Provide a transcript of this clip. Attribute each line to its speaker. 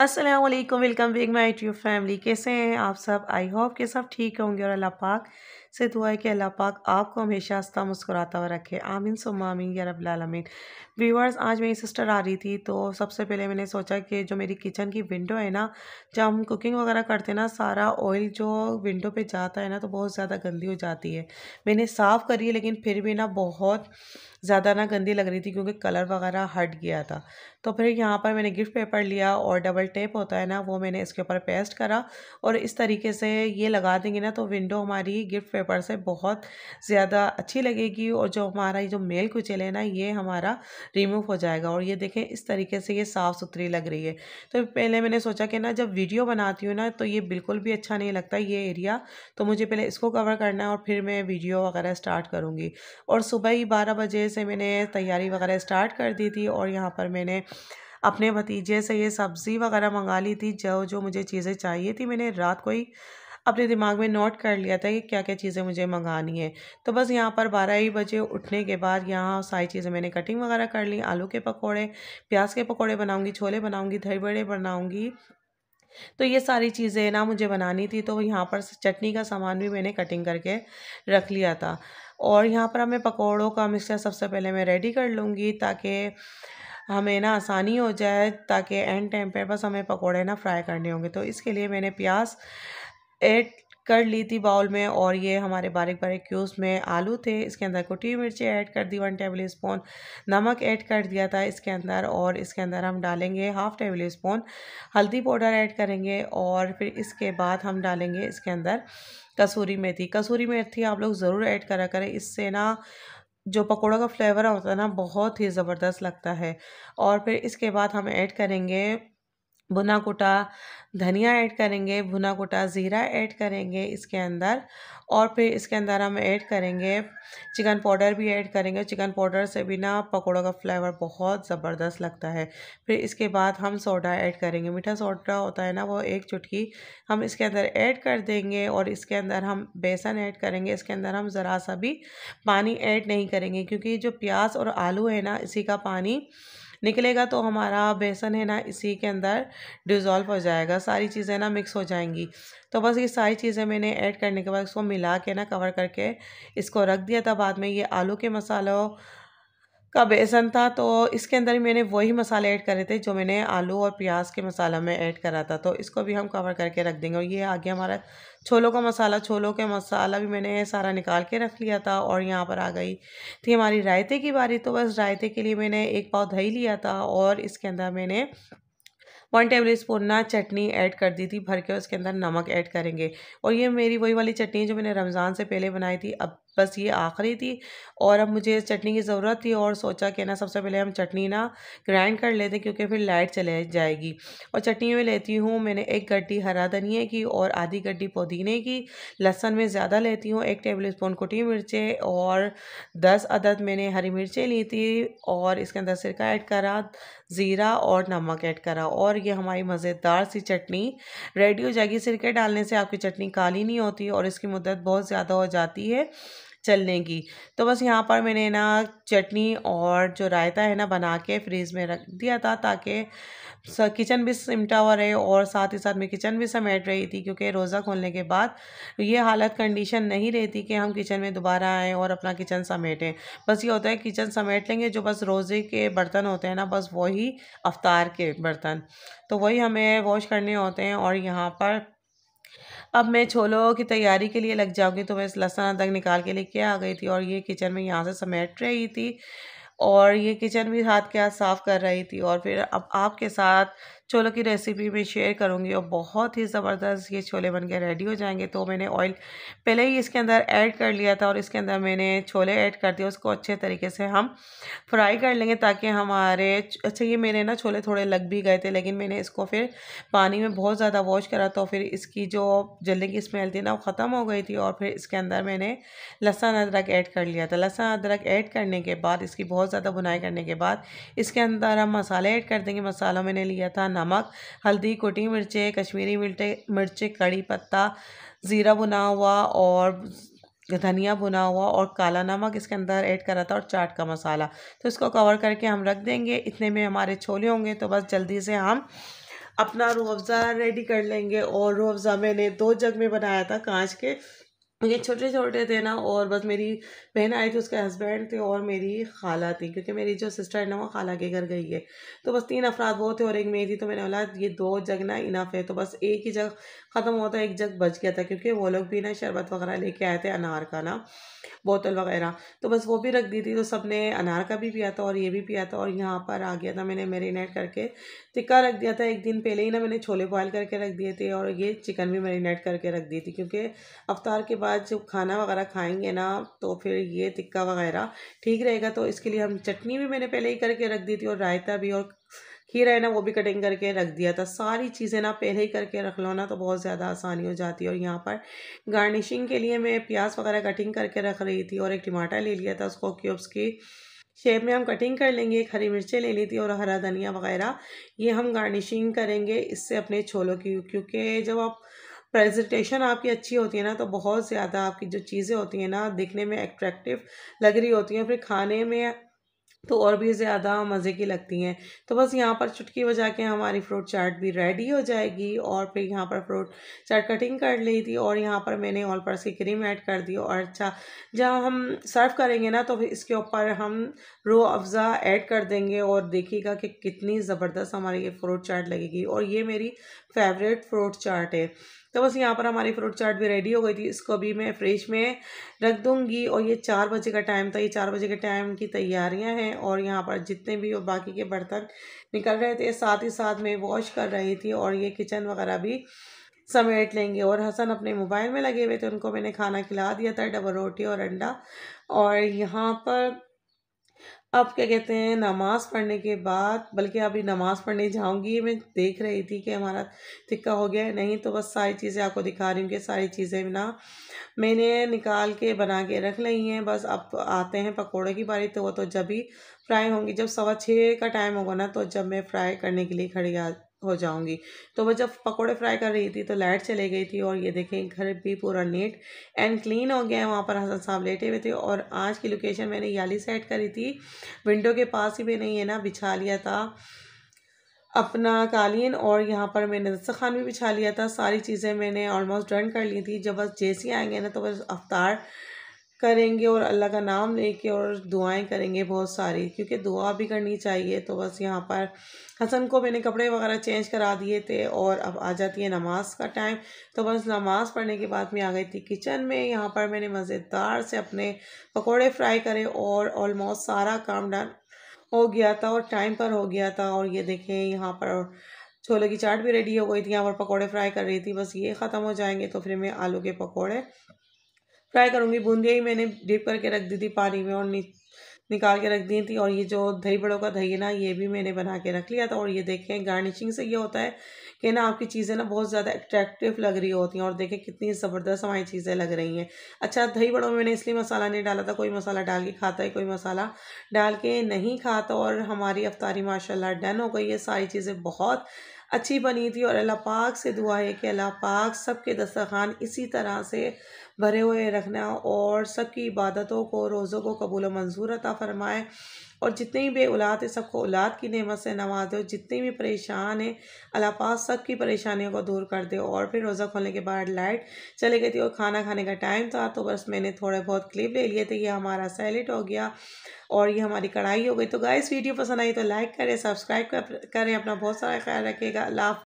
Speaker 1: Aslam welcome big my YouTube family कैसे हैं आप सब आई होप के सब ठीक होंगे और अल्लाह पाक से दुआ है कि अल्लाह पाक आपको हमेशा आस्था मुस्कुराता हुआ रखे आमिन सुम आमीन या रबालमीन व्यूवर्स आज मेरी सिस्टर आ रही थी तो सबसे पहले मैंने सोचा कि जो मेरी किचन की विंडो है ना जब हम कुकिंग वगैरह करते हैं ना सारा ऑयल जो विंडो पे जाता है ना तो बहुत ज़्यादा गंदी हो जाती है मैंने साफ़ करी है लेकिन फिर भी ना बहुत ज़्यादा ना गंदी लग रही थी क्योंकि कलर वगैरह हट गया था तो फिर यहाँ पर मैंने गिफ्ट पेपर लिया और डबल टेप होता है ना वो मैंने इसके ऊपर पेस्ट करा और इस तरीके से ये लगा देंगे ना तो विंडो हमारी गिफ्ट पेपर से बहुत ज़्यादा अच्छी लगेगी और जो हमारा ये जो मेल कुचल है ना ये हमारा रिमूव हो जाएगा और ये देखें इस तरीके से ये साफ़ सुथरी लग रही है तो पहले मैंने सोचा कि ना जब वीडियो बनाती हूँ ना तो ये बिल्कुल भी अच्छा नहीं लगता ये एरिया तो मुझे पहले इसको कवर करना है और फिर मैं वीडियो वगैरह स्टार्ट करूँगी और सुबह ही बारह बजे से मैंने तैयारी वगैरह स्टार्ट कर दी थी और यहाँ पर मैंने अपने भतीजे से ये सब्ज़ी वगैरह मंगा ली थी जो जो मुझे चीज़ें चाहिए थी मैंने रात को ही अपने दिमाग में नोट कर लिया था कि क्या क्या चीज़ें मुझे मंगानी है तो बस यहाँ पर बारह ही बजे उठने के बाद यहाँ सारी चीज़ें मैंने कटिंग वगैरह कर ली आलू के पकौड़े प्याज के पकौड़े बनाऊँगी छोले बनाऊँगी दही बड़े बनाऊँगी तो ये सारी चीज़ें ना मुझे बनानी थी तो यहाँ पर चटनी का सामान भी मैंने कटिंग करके रख लिया था और यहाँ पर मैं पकौड़ों का मिक्सचर सबसे पहले मैं रेडी कर लूँगी ताकि हमें ना आसानी हो जाए ताकि एंड टाइम पर बस हमें पकौड़े ना फ्राई करने होंगे तो इसके लिए मैंने प्याज ऐड कर ली थी बाउल में और ये हमारे बारीक बारीक क्यूब्स में आलू थे इसके अंदर कुटी मिर्ची ऐड कर दी वन टेबल स्पून नमक ऐड कर दिया था इसके अंदर और इसके अंदर हम डालेंगे हाफ़ टेबल स्पून हल्दी पाउडर ऐड करेंगे और फिर इसके बाद हम डालेंगे इसके अंदर कसूरी मेथी कसूरी मेथी आप लोग ज़रूर ऐड करा करें इससे ना जो पकोड़ों का फ्लेवर होता है ना बहुत ही ज़बरदस्त लगता है और फिर इसके बाद हम ऐड करेंगे भुना कोटा धनिया ऐड करेंगे भुना कोटा ज़ीरा ऐड करेंगे इसके अंदर और फिर इसके अंदर हम ऐड करेंगे चिकन पाउडर भी ऐड करेंगे चिकन पाउडर से भी ना पकौड़ों का फ्लेवर बहुत ज़बरदस्त लगता है फिर इसके बाद हम सोडा ऐड करेंगे मीठा सोडा होता है ना वो एक चुटकी हम इसके अंदर ऐड कर देंगे और इसके अंदर हम बेसन ऐड करेंगे इसके अंदर हम ज़रा सा भी पानी ऐड नहीं करेंगे क्योंकि जो प्याज और आलू है ना इसी का पानी निकलेगा तो हमारा बेसन है ना इसी के अंदर डिज़ोल्व हो जाएगा सारी चीज़ें ना मिक्स हो जाएंगी तो बस ये सारी चीज़ें मैंने ऐड करने के बाद इसको मिला के ना कवर करके इसको रख दिया था बाद में ये आलू के मसालों का बेसन था तो इसके अंदर मैंने वही मसाले ऐड करे थे जो मैंने आलू और प्याज के मसाला में ऐड करा था तो इसको भी हम कवर करके रख देंगे और ये आ गया हमारा छोलों का मसाला छोलों के मसाला भी मैंने सारा निकाल के रख लिया था और यहाँ पर आ गई थी हमारी रायते की बारी तो बस रायते के लिए मैंने एक पाव दही लिया था और इसके अंदर मैंने वन टेबल स्पून ना चटनी ऐड कर दी थी भर के उसके अंदर नमक ऐड करेंगे और ये मेरी वही वाली चटनी है जो मैंने रमज़ान से पहले बनाई थी अब बस ये आखिरी थी और अब मुझे इस चटनी की ज़रूरत थी और सोचा कि ना सबसे पहले हम चटनी ना ग्राइंड कर लेते क्योंकि फिर लाइट चले जाएगी और चटनी में लेती हूँ मैंने एक गड्ढी हरा धनिए की और आधी गड्ढी पुदीने की लहसन में ज़्यादा लेती हूँ एक टेबल स्पून कुटी मिर्चें और दस अदद मैंने हरी मिर्चें ली थी और इसके अंदर सिरका ऐड करा ज़ीरा और नमक ऐड करा और ये हमारी मज़ेदार सी चटनी रेडी हो जाएगी सिरके डालने से आपकी चटनी काली नहीं होती और इसकी मदद बहुत ज़्यादा हो जाती है चलने की तो बस यहाँ पर मैंने ना चटनी और जो रायता है ना बना के फ्रीज़ में रख दिया था ताकि किचन भी सिमटा हुआ रहे और साथ ही साथ मैं किचन भी समेट रही थी क्योंकि रोज़ा खोलने के बाद ये हालत कंडीशन नहीं रहती कि हम किचन में दोबारा आएँ और अपना किचन समेटें बस ये होता है किचन समेट लेंगे जो बस रोज़े के बर्तन होते हैं ना बस वही अवतार के बर्तन तो वही हमें वॉश करने होते हैं और यहाँ पर अब मैं छोलों की तैयारी के लिए लग जाऊँगी तो मैं लहसुन अदरक निकाल के लेके आ गई थी और ये किचन में यहाँ से समेट रही थी और ये किचन भी हाथ के हाथ साफ़ कर रही थी और फिर अब आपके साथ छोलों की रेसिपी में शेयर करूँगी और बहुत ही ज़बरदस्त ये छोले बन के रेडी हो जाएंगे तो मैंने ऑयल पहले ही इसके अंदर ऐड कर लिया था और इसके अंदर मैंने छोले ऐड कर दिए उसको अच्छे तरीके से हम फ्राई कर लेंगे ताकि हमारे अच्छा ये मेरे ना छोले थोड़े लग भी गए थे लेकिन मैंने इसको फिर पानी में बहुत ज़्यादा वॉश करा तो फिर इसकी जो जलने की स्मेल थी ना वो ख़त्म हो गई थी और फिर इसके अंदर मैंने लहसुन अदरक ऐड कर लिया था लहसुन अदरक ऐड करने के बाद इसकी बहुत बहुत ज़्यादा बुनाई करने के बाद इसके अंदर हम मसाले ऐड कर देंगे मसालों मैंने लिया था नमक हल्दी कुटी मिर्चें कश्मीरी मिर्चे मिर्चें कड़ी पत्ता ज़ीरा बुना हुआ और धनिया बुना हुआ और काला नमक इसके अंदर ऐड करा था और चाट का मसाला तो इसको कवर करके हम रख देंगे इतने में हमारे छोले होंगे तो बस जल्दी से हम अपना रूह अफ़ज़ा रेडी कर लेंगे और रूह अफ़ज़ा मैंने दो जग में बनाया था कांच के ये छोटे छोटे थे ना और बस मेरी बहन आई थी उसके हस्बैंड थे और मेरी खाला थी क्योंकि मेरी जो सिस्टर है ना वो खाला के घर गई है तो बस तीन अफराद वो थे और एक मेरी थी तो मैंने बोला ये दो जग ना इनाफ है तो बस एक ही जग ख़त्म होता एक जग बच गया था क्योंकि वो लोग भी ना शरबत वगैरह लेके आए थे अनार का ना बोतल वगैरह तो बस वो भी रख दी थी तो सब ने अनार का भी पिया था और ये भी पिया था और यहाँ पर आ गया था मैंने मेरीनेट करके टिक्का रख दिया था एक दिन पहले ही ना मैंने छोले बॉयल करके रख दिए थे और ये चिकन भी मेरीनेट करके रख दी थी क्योंकि अवतार के बाद जब खाना वगैरह खाएंगे ना तो फिर ये टिक्का वगैरह ठीक रहेगा तो इसके लिए हम चटनी भी मैंने पहले ही करके रख दी थी और रायता भी और खीरा है ना वो भी कटिंग करके रख दिया था सारी चीज़ें ना पहले ही करके रख लो ना तो बहुत ज़्यादा आसानी हो जाती है और यहाँ पर गार्निशिंग के लिए मैं प्याज वगैरह कटिंग करके रख रही थी और एक टमाटर ले लिया था उसको क्यूब्स की शेप में हम कटिंग कर लेंगे एक हरी मिर्चें ले ली थी और हरा धनिया वगैरह ये हम गार्निशिंग करेंगे इससे अपने छोलों की क्योंकि जब आप प्रेजेंटेशन आपकी अच्छी होती है ना तो बहुत ज़्यादा आपकी जो चीज़ें होती हैं ना दिखने में एट्रैक्टिव लग रही होती हैं फिर खाने में तो और भी ज़्यादा मज़े की लगती हैं तो बस यहाँ पर चुटकी बजा के हमारी फ्रूट चाट भी रेडी हो जाएगी और फिर यहाँ पर फ्रूट चाट कटिंग कर ली थी और यहाँ पर मैंने ऑल पर्स की क्रीम ऐड कर दी और अच्छा जब हम सर्व करेंगे ना तो फिर इसके ऊपर हम रो अफ़ज़ा ऐड कर देंगे और देखिएगा कि कितनी ज़बरदस्त हमारी ये फ्रूट चाट लगेगी और ये मेरी फेवरेट फ्रूट चाट है तो बस यहाँ पर हमारी फ्रूट चाट भी रेडी हो गई थी इसको भी मैं फ्रिज में रख दूँगी और ये चार बजे का टाइम था ये चार बजे के टाइम की तैयारियाँ हैं और यहाँ पर जितने भी और बाकी के बर्तन निकल रहे थे साथ ही साथ मैं वॉश कर रही थी और ये किचन वगैरह भी समेट लेंगे और हसन अपने मोबाइल में लगे हुए थे उनको मैंने खाना खिला दिया था डबल रोटी और अंडा और यहाँ पर अब क्या कहते हैं नमाज़ पढ़ने के बाद बल्कि अभी नमाज़ पढ़ने जाऊंगी मैं देख रही थी कि हमारा टिक्का हो गया नहीं तो बस सारी चीज़ें आपको दिखा रही हूँ कि सारी चीज़ें ना मैंने निकाल के बना के रख ली हैं बस अब आते हैं पकौड़े की बारी तो वो तो जब ही फ्राई होंगी जब सवा छः का टाइम होगा ना तो जब मैं फ्राई करने के लिए खड़ी आ हो जाऊंगी तो वह जब पकोड़े फ्राई कर रही थी तो लाइट चले गई थी और ये देखें घर भी पूरा नीट एंड क्लीन हो गया है वहाँ पर हसन साहब लेटे हुए थे और आज की लोकेशन मैंने याली सेट करी थी विंडो के पास ही मैंने ये ना बिछा लिया था अपना कालीन और यहाँ पर मैंने दस्तखान भी बिछा लिया था सारी चीज़ें मैंने ऑलमोस्ट डन कर ली थी जब बस जेसी आएंगे ना तो बस अवतार करेंगे और अल्लाह का नाम लेके और दुआएं करेंगे बहुत सारी क्योंकि दुआ भी करनी चाहिए तो बस यहाँ पर हसन को मैंने कपड़े वगैरह चेंज करा दिए थे और अब आ जाती है नमाज का टाइम तो बस नमाज पढ़ने के बाद मैं आ गई थी किचन में यहाँ पर मैंने मज़ेदार से अपने पकोड़े फ्राई करे और ऑलमोस्ट सारा काम डन हो गया था और टाइम पर हो गया था और ये देखें यहाँ पर छोले की चाट भी रेडी हो गई थी यहाँ पर पकौड़े फ्राई कर रही थी बस ये ख़त्म हो जाएंगे तो फिर मैं आलू के पकौड़े फ्राई करूँगी बूंदिया ही मैंने डिप करके रख दी थी पानी में और नि, निकाल के रख दी थी और ये जो दही बड़ों का दही है ना ये भी मैंने बना के रख लिया था और ये देखें गार्निशिंग से ये होता है कि ना आपकी चीज़ें ना बहुत ज़्यादा अट्रैक्टिव लग रही होती हैं और देखें कितनी ज़बरदस्त हमारी चीज़ें लग रही हैं अच्छा दही बड़ों में मैंने इसलिए मसाला नहीं डाला था कोई मसाला डाल के खाता है कोई मसाला डाल के नहीं खाता और हमारी अफ्तारी माशाल्लाह डन हो गई है सारी चीज़ें बहुत अच्छी बनी थी और अल्लाह पाक से दुआ है कि अल्लाह पाक सब के दस्तरखान इसी तरह से भरे हुए रखना और सबकी इबादतों को रोज़ों को कबूल मंजूर अता फ़रमाए और जितनी भी औलाद है सबको औलाद की नेमत से नवाज दे और जितनी भी परेशान है अल्लाह पाक सब की परेशानियों को दूर कर दे और फिर रोज़ा खोलने के बाद लाइट चले गई थी और खाना खाने का टाइम था तो बस मैंने थोड़े बहुत क्लिप ले लिए थे ये हमारा सैलेट हो गया और ये हमारी कढ़ाई हो गई तो गाइस वीडियो पसंद आई तो लाइक करें सब्सक्राइब करें अपना बहुत सारा ख्याल रखिएगा अल्लाह